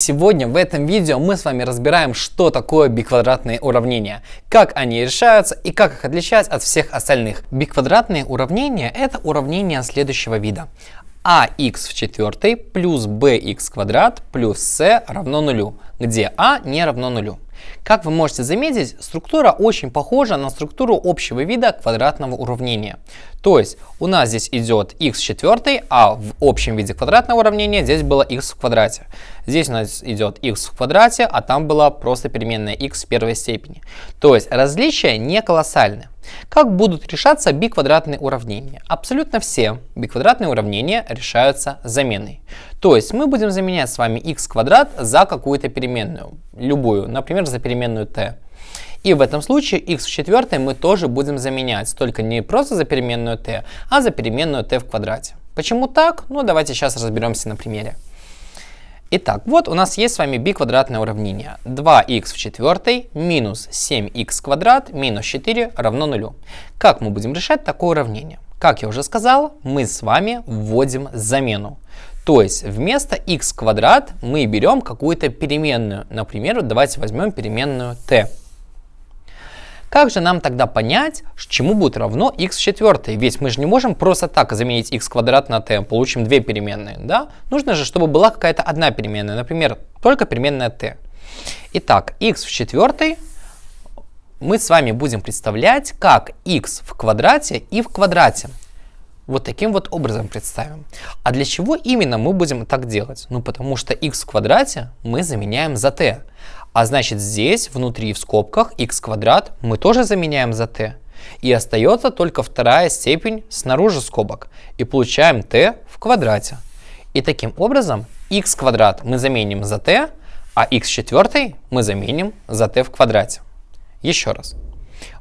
Сегодня в этом видео мы с вами разбираем, что такое биквадратные уравнения, как они решаются и как их отличать от всех остальных. Биквадратные уравнения – это уравнения следующего вида. ax в четвертой плюс bx квадрат плюс c равно нулю, где а не равно нулю. Как вы можете заметить, структура очень похожа на структуру общего вида квадратного уравнения. То есть у нас здесь идет x в четвертой, а в общем виде квадратного уравнения здесь было x в квадрате. Здесь у нас идет x в квадрате, а там была просто переменная x в первой степени. То есть различия не колоссальны. Как будут решаться биквадратные уравнения? Абсолютно все биквадратные уравнения решаются заменой. То есть мы будем заменять с вами x квадрат за какую-то переменную, любую, например, за переменную t. И в этом случае x в четвертой мы тоже будем заменять, только не просто за переменную t, а за переменную t в квадрате. Почему так? Ну давайте сейчас разберемся на примере. Итак, вот у нас есть с вами биквадратное уравнение. 2 х в четвертой минус 7 х квадрат минус 4 равно нулю. Как мы будем решать такое уравнение? Как я уже сказал, мы с вами вводим замену. То есть вместо x квадрат мы берем какую-то переменную. Например, давайте возьмем переменную t. Как же нам тогда понять, чему будет равно x в четвертой? Ведь мы же не можем просто так заменить x квадрат на t, получим две переменные, да? Нужно же, чтобы была какая-то одна переменная, например, только переменная t. Итак, x в четвертой мы с вами будем представлять как x в квадрате и в квадрате. Вот таким вот образом представим. А для чего именно мы будем так делать? Ну, потому что x в квадрате мы заменяем за t. А значит здесь, внутри в скобках, x квадрат мы тоже заменяем за t. И остается только вторая степень снаружи скобок. И получаем t в квадрате. И таким образом x квадрат мы заменим за t, а x четвертой мы заменим за t в квадрате. Еще раз.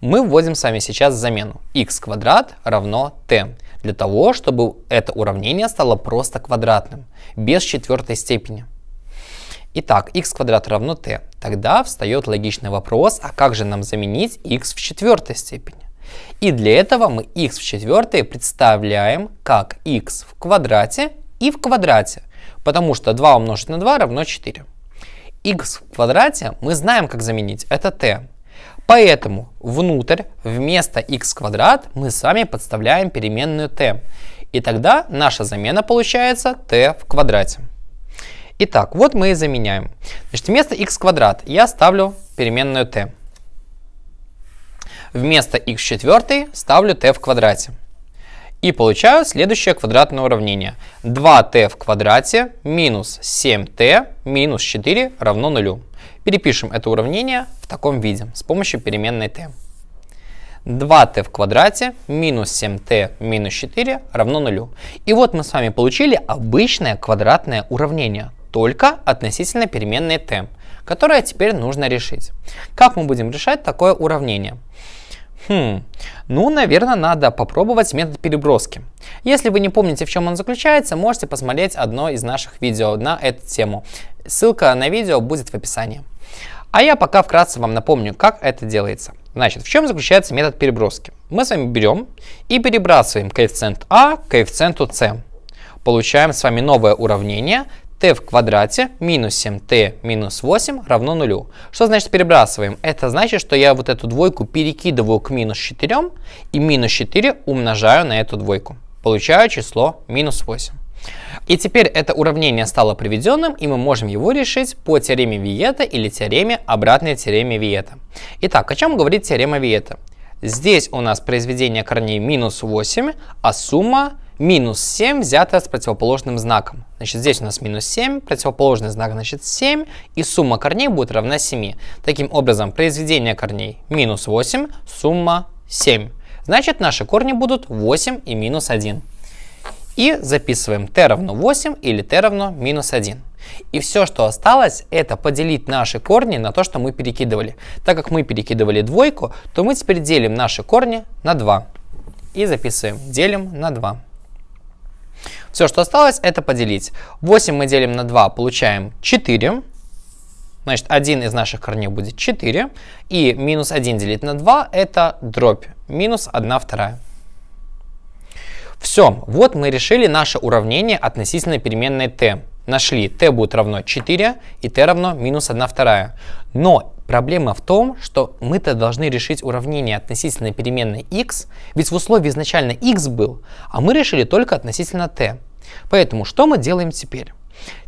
Мы вводим с вами сейчас замену. x квадрат равно t. Для того, чтобы это уравнение стало просто квадратным, без четвертой степени. Итак, x квадрат равно t. Тогда встает логичный вопрос, а как же нам заменить x в четвертой степени? И для этого мы x в четвертой представляем как x в квадрате и в квадрате, потому что 2 умножить на 2 равно 4. x в квадрате мы знаем, как заменить, это t. Поэтому внутрь вместо x квадрат мы сами подставляем переменную t. И тогда наша замена получается t в квадрате. Итак, вот мы и заменяем. Значит, вместо x квадрат я ставлю переменную t. Вместо x четвертый ставлю t в квадрате. И получаю следующее квадратное уравнение. 2t в квадрате минус 7t минус 4 равно 0. Перепишем это уравнение в таком виде с помощью переменной t. 2t в квадрате минус 7t минус 4 равно 0. И вот мы с вами получили обычное квадратное уравнение, только относительно переменной t, которая теперь нужно решить. Как мы будем решать такое уравнение? Хм, ну, наверное, надо попробовать метод переброски. Если вы не помните, в чем он заключается, можете посмотреть одно из наших видео на эту тему. Ссылка на видео будет в описании. А я пока вкратце вам напомню, как это делается. Значит, в чем заключается метод переброски? Мы с вами берем и перебрасываем коэффициент А к коэффициенту c, Получаем с вами новое уравнение t в квадрате минус 7t минус 8 равно нулю. Что значит перебрасываем? Это значит, что я вот эту двойку перекидываю к минус 4 и минус 4 умножаю на эту двойку. Получаю число минус 8. И теперь это уравнение стало приведенным, и мы можем его решить по теореме Виета или теореме обратной теореме Виета. Итак, о чем говорит теорема Виета? Здесь у нас произведение корней минус 8, а сумма минус 7 взятое с противоположным знаком. Значит, здесь у нас минус 7, противоположный знак значит 7, и сумма корней будет равна 7. Таким образом, произведение корней минус 8, сумма 7. Значит, наши корни будут 8 и минус 1. И записываем t равно 8 или t равно минус 1. И все, что осталось, это поделить наши корни на то, что мы перекидывали. Так как мы перекидывали двойку, то мы теперь делим наши корни на 2. И записываем, делим на 2. Все, что осталось, это поделить. 8 мы делим на 2, получаем 4. Значит, один из наших корней будет 4. И минус 1 делить на 2 – это дробь. Минус 1 вторая. Все, вот мы решили наше уравнение относительно переменной t нашли t будет равно 4 и t равно минус 1 вторая. Но Проблема в том, что мы-то должны решить уравнение относительно переменной x, ведь в условии изначально x был, а мы решили только относительно t. Поэтому что мы делаем теперь?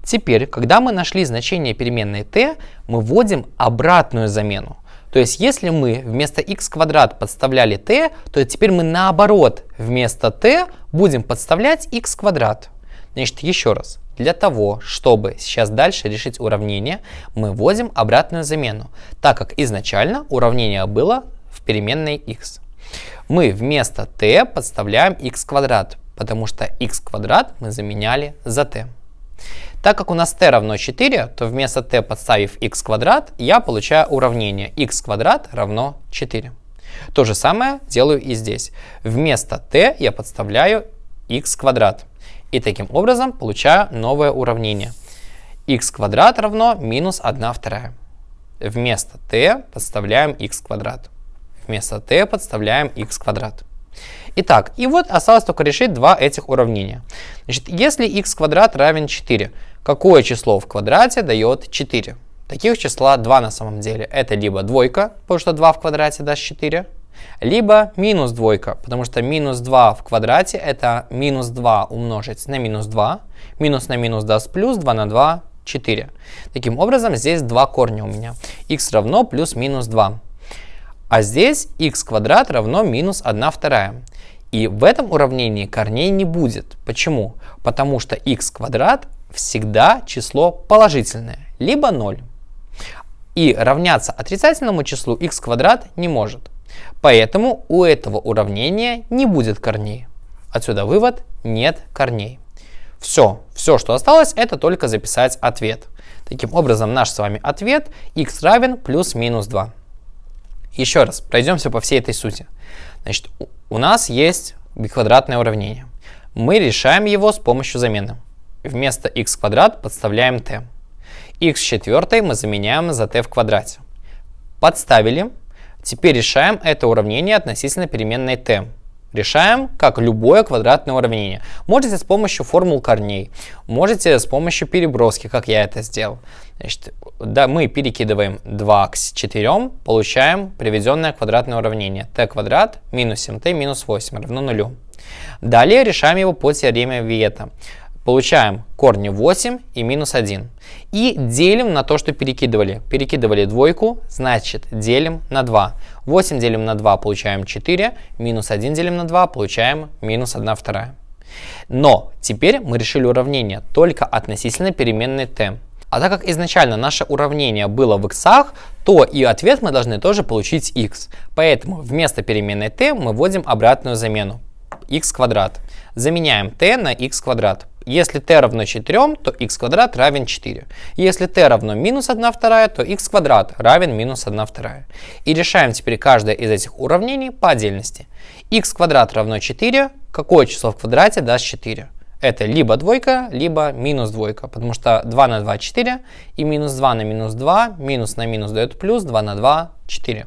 Теперь, когда мы нашли значение переменной t, мы вводим обратную замену. То есть, если мы вместо x квадрат подставляли t, то теперь мы наоборот вместо t будем подставлять x квадрат. Значит, еще раз. Для того, чтобы сейчас дальше решить уравнение, мы вводим обратную замену, так как изначально уравнение было в переменной x. Мы вместо t подставляем x квадрат, потому что x квадрат мы заменяли за t. Так как у нас t равно 4, то вместо t подставив x квадрат, я получаю уравнение x квадрат равно 4. То же самое делаю и здесь. Вместо t я подставляю x квадрат. И таким образом получаю новое уравнение. x квадрат равно минус 1 вторая. Вместо t подставляем x квадрат. Вместо t подставляем x квадрат. Итак, и вот осталось только решить два этих уравнения. Значит, если x квадрат равен 4, какое число в квадрате дает 4? Таких числа два на самом деле. Это либо двойка, потому что 2 в квадрате даст 4, либо минус двойка, потому что минус 2 в квадрате это минус 2 умножить на минус 2, минус на минус даст плюс, 2 на 2 4. Таким образом, здесь два корня у меня. x равно плюс-минус 2. А здесь x квадрат равно минус 1 вторая. И в этом уравнении корней не будет. Почему? Потому что x квадрат всегда число положительное, либо 0. И равняться отрицательному числу x квадрат не может. Поэтому у этого уравнения не будет корней. Отсюда вывод – нет корней. Все, все, что осталось, это только записать ответ. Таким образом, наш с вами ответ x равен плюс-минус 2. Еще раз, пройдемся по всей этой сути. Значит, у нас есть биквадратное уравнение. Мы решаем его с помощью замены. Вместо x квадрат подставляем t. x четвертой мы заменяем за t в квадрате. Подставили, Теперь решаем это уравнение относительно переменной t. Решаем как любое квадратное уравнение. Можете с помощью формул корней, можете с помощью переброски, как я это сделал. Значит, да, мы перекидываем 2 к 4, получаем приведенное квадратное уравнение. t квадрат минус 7t минус 8 равно 0. Далее решаем его по теореме Виета. Получаем корни 8 и минус 1. И делим на то, что перекидывали. Перекидывали двойку, значит делим на 2. 8 делим на 2, получаем 4. Минус 1 делим на 2, получаем минус 1 вторая. Но теперь мы решили уравнение только относительно переменной t. А так как изначально наше уравнение было в х, то и ответ мы должны тоже получить x. Поэтому вместо переменной t мы вводим обратную замену x квадрат. Заменяем t на x квадрат. Если t равно 4, то x квадрат равен 4. Если t равно минус 1 вторая, то x квадрат равен минус 1 вторая. И решаем теперь каждое из этих уравнений по отдельности. x квадрат равно 4. Какое число в квадрате даст 4? Это либо двойка, либо минус двойка, потому что 2 на 2 – 4, и минус 2 на минус 2, минус на минус дает плюс, 2 на 2 – 4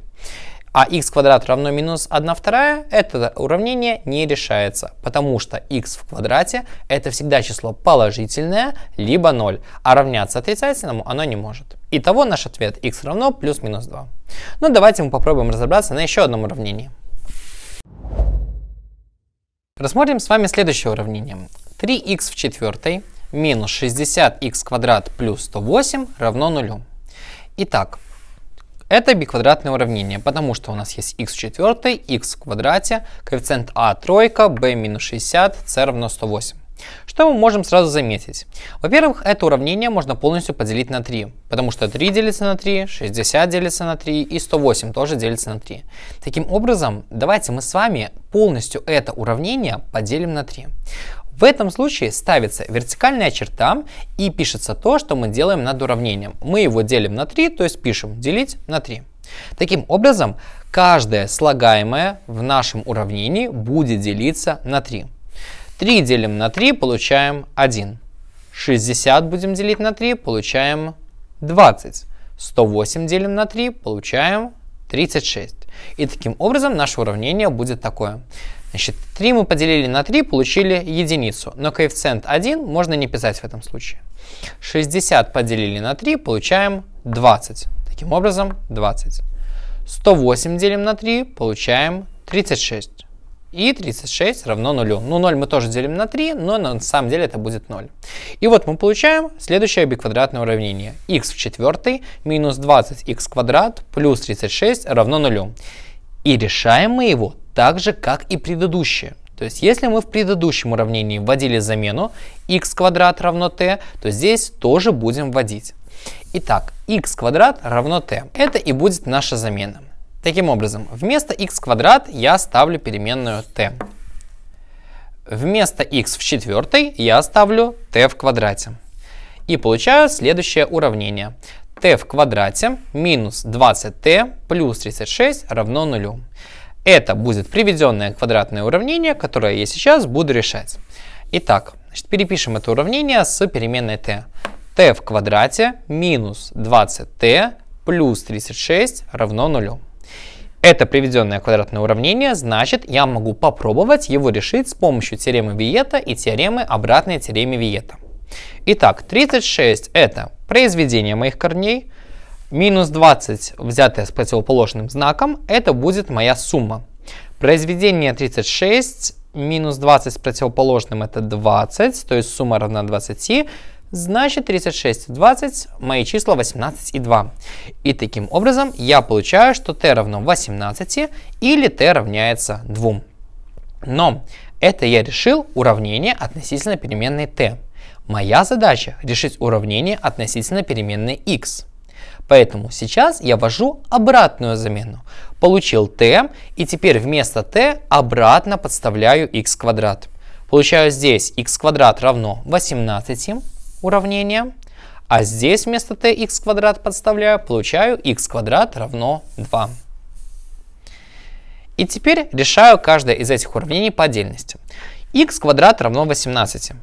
а x квадрат равно минус 1 вторая, это уравнение не решается, потому что x в квадрате это всегда число положительное, либо 0, а равняться отрицательному оно не может. Итого наш ответ x равно плюс-минус 2. Но ну, давайте мы попробуем разобраться на еще одном уравнении. Рассмотрим с вами следующее уравнение. 3 x в четвертой минус 60 x квадрат плюс 108 равно 0. Итак, это биквадратное уравнение, потому что у нас есть x в четвертой, x в квадрате, коэффициент а тройка, b минус 60, c равно 108. Что мы можем сразу заметить? Во-первых, это уравнение можно полностью поделить на 3, потому что 3 делится на 3, 60 делится на 3 и 108 тоже делится на 3. Таким образом, давайте мы с вами полностью это уравнение поделим на 3. В этом случае ставится вертикальная черта и пишется то, что мы делаем над уравнением. Мы его делим на 3, то есть пишем делить на 3. Таким образом, каждое слагаемое в нашем уравнении будет делиться на 3. 3 делим на 3, получаем 1. 60 будем делить на 3, получаем 20. 108 делим на 3, получаем 36. И таким образом наше уравнение будет такое. Значит, 3 мы поделили на 3, получили единицу. Но коэффициент 1 можно не писать в этом случае. 60 поделили на 3, получаем 20. Таким образом, 20. 108 делим на 3, получаем 36. И 36 равно 0. Ну, 0 мы тоже делим на 3, но на самом деле это будет 0. И вот мы получаем следующее биквадратное уравнение. x в четвертой минус 20 x квадрат плюс 36 равно 0. И решаем мы его так же, как и предыдущее. То есть если мы в предыдущем уравнении вводили замену x квадрат равно t, то здесь тоже будем вводить. Итак, x квадрат равно t. Это и будет наша замена. Таким образом, вместо x квадрат я ставлю переменную t. Вместо x в четвертой я ставлю t в квадрате. И получаю следующее уравнение. t в квадрате минус 20t плюс 36 равно нулю. Это будет приведенное квадратное уравнение, которое я сейчас буду решать. Итак, значит, перепишем это уравнение с переменной t. t в квадрате минус 20t плюс 36 равно 0. Это приведенное квадратное уравнение, значит, я могу попробовать его решить с помощью теоремы Виета и теоремы обратной теоремы Виета. Итак, 36 – это произведение моих корней – Минус 20, взятое с противоположным знаком, это будет моя сумма. Произведение 36, минус 20 с противоположным это 20, то есть сумма равна 20. Значит 36 и 20, мои числа 18 и 2. И таким образом я получаю, что t равно 18 или t равняется 2. Но это я решил уравнение относительно переменной t. Моя задача решить уравнение относительно переменной x. Поэтому сейчас я ввожу обратную замену. Получил t, и теперь вместо t обратно подставляю x квадрат. Получаю здесь x квадрат равно 18 уравнение, а здесь вместо t x квадрат подставляю, получаю x квадрат равно 2. И теперь решаю каждое из этих уравнений по отдельности. x квадрат равно 18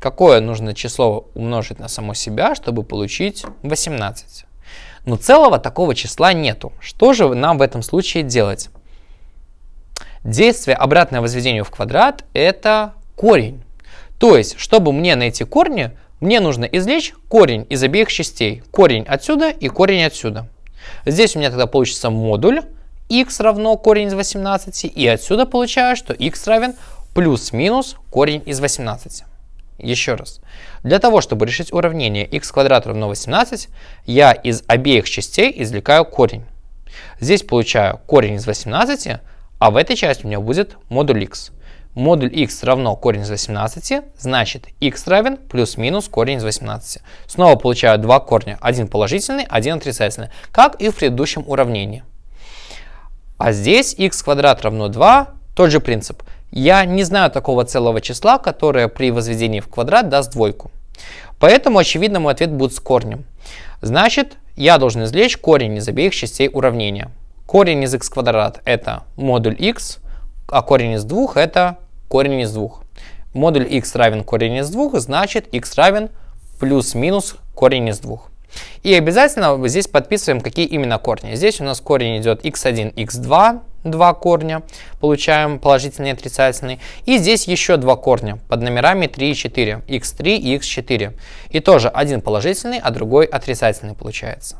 какое нужно число умножить на само себя, чтобы получить 18. Но ну, целого такого числа нету. Что же нам в этом случае делать? Действие обратное возведению в квадрат – это корень. То есть, чтобы мне найти корни, мне нужно извлечь корень из обеих частей. Корень отсюда и корень отсюда. Здесь у меня тогда получится модуль x равно корень из 18. И отсюда получаю, что x равен плюс-минус корень из 18. Еще раз. Для того, чтобы решить уравнение x квадрат равно 18, я из обеих частей извлекаю корень. Здесь получаю корень из 18, а в этой части у меня будет модуль x. Модуль x равно корень из 18, значит x равен плюс-минус корень из 18. Снова получаю два корня, один положительный, один отрицательный, как и в предыдущем уравнении. А здесь x квадрат равно 2, тот же принцип – я не знаю такого целого числа, которое при возведении в квадрат даст двойку. Поэтому, очевидно, мой ответ будет с корнем. Значит, я должен извлечь корень из обеих частей уравнения. Корень из x квадрат – это модуль x, а корень из двух это корень из двух. Модуль x равен корень из двух, значит x равен плюс-минус корень из двух. И обязательно здесь подписываем, какие именно корни. Здесь у нас корень идет x1, x2, два корня, получаем положительный и отрицательный. И здесь еще два корня под номерами 3 и 4, x3 и x4. И тоже один положительный, а другой отрицательный получается.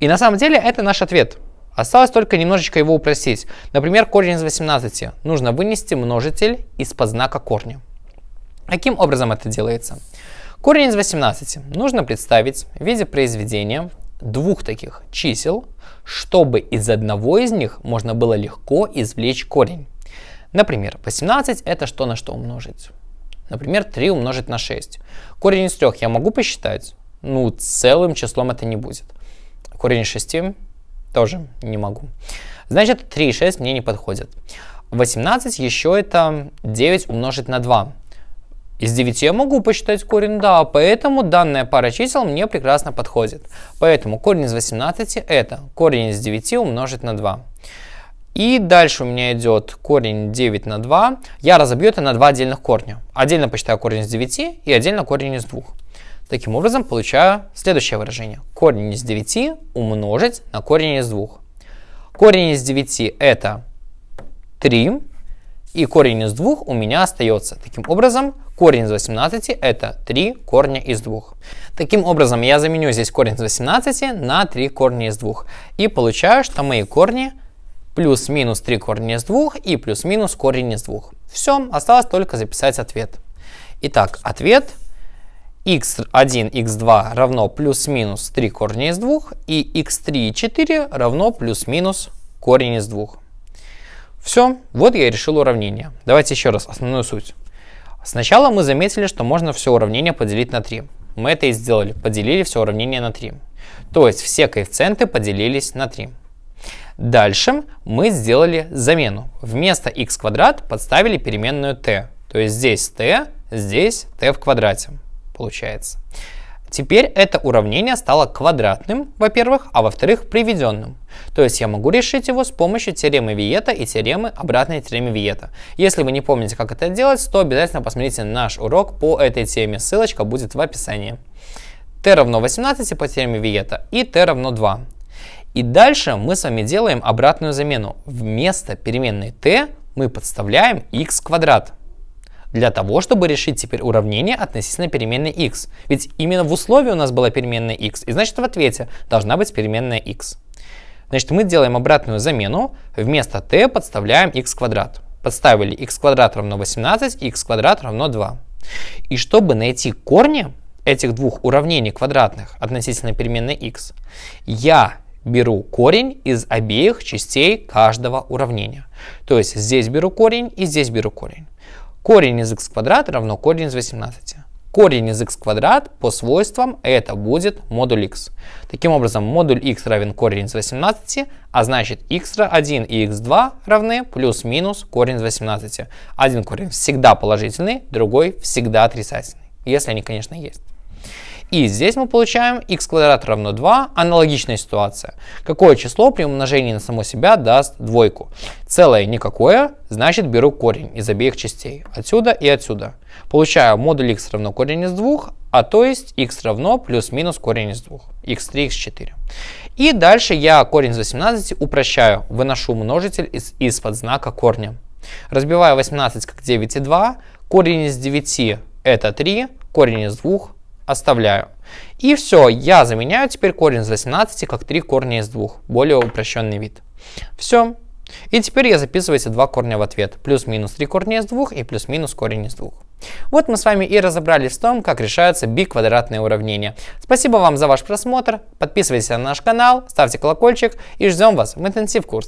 И на самом деле это наш ответ. Осталось только немножечко его упростить. Например, корень из 18. Нужно вынести множитель из-под знака корня. Каким образом это делается? Корень из 18 нужно представить в виде произведения двух таких чисел, чтобы из одного из них можно было легко извлечь корень. Например, 18 это что на что умножить? Например, 3 умножить на 6. Корень из 3 я могу посчитать? Ну, целым числом это не будет. Корень из 6 тоже не могу. Значит, 3 и 6 мне не подходят. 18 еще это 9 умножить на 2. Из 9 я могу посчитать корень, да, поэтому данная пара чисел мне прекрасно подходит. Поэтому корень из 18 это корень из 9 умножить на 2. И дальше у меня идет корень 9 на 2. Я разобью это на два отдельных корня. Отдельно посчитаю корень из 9 и отдельно корень из 2. Таким образом получаю следующее выражение. Корень из 9 умножить на корень из 2. Корень из 9 это 3. И корень из 2 у меня остается. Таким образом Корень из 18 это 3 корня из 2. Таким образом, я заменю здесь корень из 18 на 3 корня из 2. И получаю, что мои корни плюс-минус 3 корня из 2 и плюс-минус корень из 2. Все, осталось только записать ответ. Итак, ответ x1, x2 равно плюс-минус 3 корня из 2 и x3 и 4 равно плюс-минус корень из 2. Все, вот я и решил уравнение. Давайте еще раз основную суть. Сначала мы заметили, что можно все уравнение поделить на 3. Мы это и сделали, поделили все уравнение на 3. То есть все коэффициенты поделились на 3. Дальше мы сделали замену. Вместо x квадрат подставили переменную t. То есть здесь t, здесь t в квадрате получается. Теперь это уравнение стало квадратным, во-первых, а во-вторых, приведенным. То есть я могу решить его с помощью теоремы Виета и теоремы обратной теоремы Виета. Если вы не помните, как это делать, то обязательно посмотрите наш урок по этой теме, ссылочка будет в описании. t равно 18 по теореме Виета и t равно 2. И дальше мы с вами делаем обратную замену. Вместо переменной t мы подставляем x квадрат для того, чтобы решить теперь уравнение относительно переменной x. Ведь именно в условии у нас была переменная x, и значит в ответе должна быть переменная x. Значит, мы делаем обратную замену, вместо t подставляем x квадрат. Подставили x квадрат равно 18, x квадрат равно 2. И чтобы найти корни этих двух уравнений квадратных относительно переменной x, я беру корень из обеих частей каждого уравнения. То есть здесь беру корень и здесь беру корень. Корень из x квадрат равно корень из 18. Корень из x квадрат по свойствам это будет модуль x. Таким образом, модуль x равен корень из 18, а значит x1 и x2 равны плюс-минус корень из 18. Один корень всегда положительный, другой всегда отрицательный, если они, конечно, есть. И здесь мы получаем x квадрат равно 2, аналогичная ситуация. Какое число при умножении на само себя даст двойку? Целое никакое, значит беру корень из обеих частей, отсюда и отсюда. Получаю модуль x равно корень из 2, а то есть x равно плюс-минус корень из 2, x3, x4. И дальше я корень из 18 упрощаю, выношу множитель из, из-под знака корня. Разбиваю 18 как 9 и 2, корень из 9 это 3, корень из 2 оставляю. И все, я заменяю теперь корень из 18 как 3 корня из 2, более упрощенный вид. Все. И теперь я записываю эти два корня в ответ. Плюс-минус 3 корня из 2 и плюс-минус корень из 2. Вот мы с вами и разобрались в том, как решаются биквадратные уравнения. Спасибо вам за ваш просмотр, подписывайтесь на наш канал, ставьте колокольчик и ждем вас в интенсив курс.